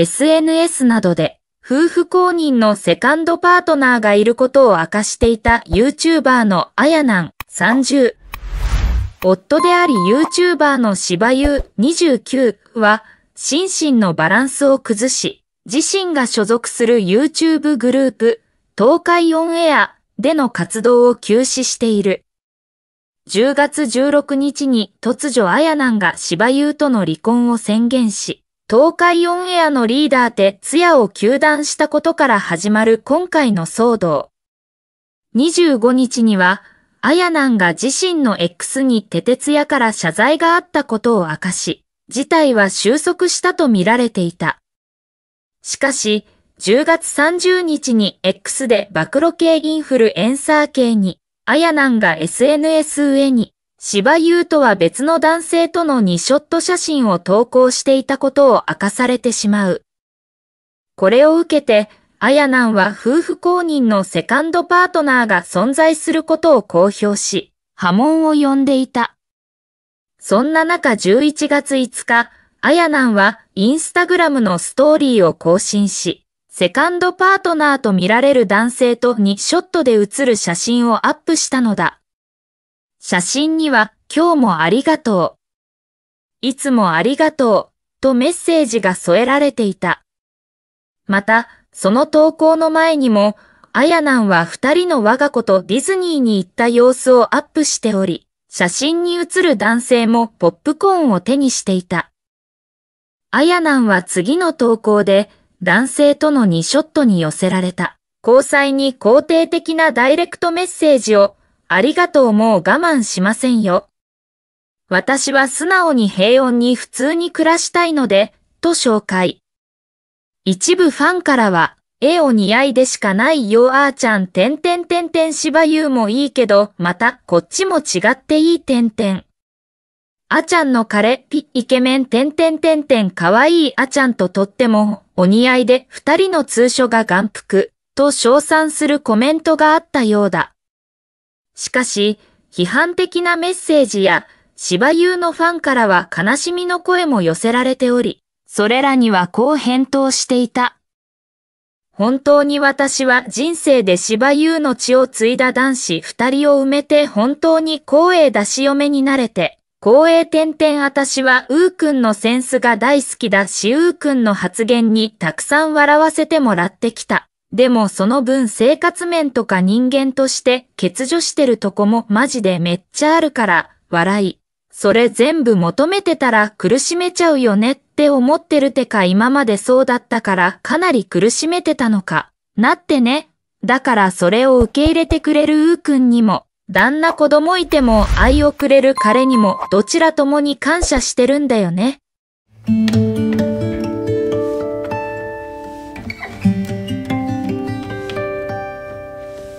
SNS などで夫婦公認のセカンドパートナーがいることを明かしていた YouTuber のあやなん30。夫であり YouTuber の芝う29は心身のバランスを崩し、自身が所属する YouTube グループ東海オンエアでの活動を休止している。10月16日に突如あやなんが芝優との離婚を宣言し、東海オンエアのリーダーでツヤを休断したことから始まる今回の騒動。25日には、あやなんが自身の X にててツヤから謝罪があったことを明かし、事態は収束したと見られていた。しかし、10月30日に X で暴露系インフルエンサー系に、あやなんが SNS 上に、芝優とは別の男性との2ショット写真を投稿していたことを明かされてしまう。これを受けて、あやなんは夫婦公認のセカンドパートナーが存在することを公表し、波紋を呼んでいた。そんな中11月5日、あやなんはインスタグラムのストーリーを更新し、セカンドパートナーと見られる男性と2ショットで写る写真をアップしたのだ。写真には今日もありがとう。いつもありがとうとメッセージが添えられていた。また、その投稿の前にも、あやなんは二人の我が子とディズニーに行った様子をアップしており、写真に写る男性もポップコーンを手にしていた。あやなんは次の投稿で、男性との2ショットに寄せられた。交際に肯定的なダイレクトメッセージをありがとうもう我慢しませんよ。私は素直に平穏に普通に暮らしたいので、と紹介。一部ファンからは、絵を似合いでしかないよあーちゃんてんてんてんてん芝優もいいけど、またこっちも違っていいてんてん。あちゃんの彼、ピ、イケメンてんてんてんてんかわいいあちゃんととっても、お似合いで二人の通所が眼福、と称賛するコメントがあったようだ。しかし、批判的なメッセージや、芝優のファンからは悲しみの声も寄せられており、それらにはこう返答していた。本当に私は人生で芝優の血を継いだ男子二人を埋めて本当に光栄出し嫁になれて、光栄点々私はうーくんのセンスが大好きだしうーくんの発言にたくさん笑わせてもらってきた。でもその分生活面とか人間として欠如してるとこもマジでめっちゃあるから、笑い。それ全部求めてたら苦しめちゃうよねって思ってるてか今までそうだったからかなり苦しめてたのか。なってね。だからそれを受け入れてくれるうーくんにも、旦那子供いても愛をくれる彼にもどちらともに感謝してるんだよね。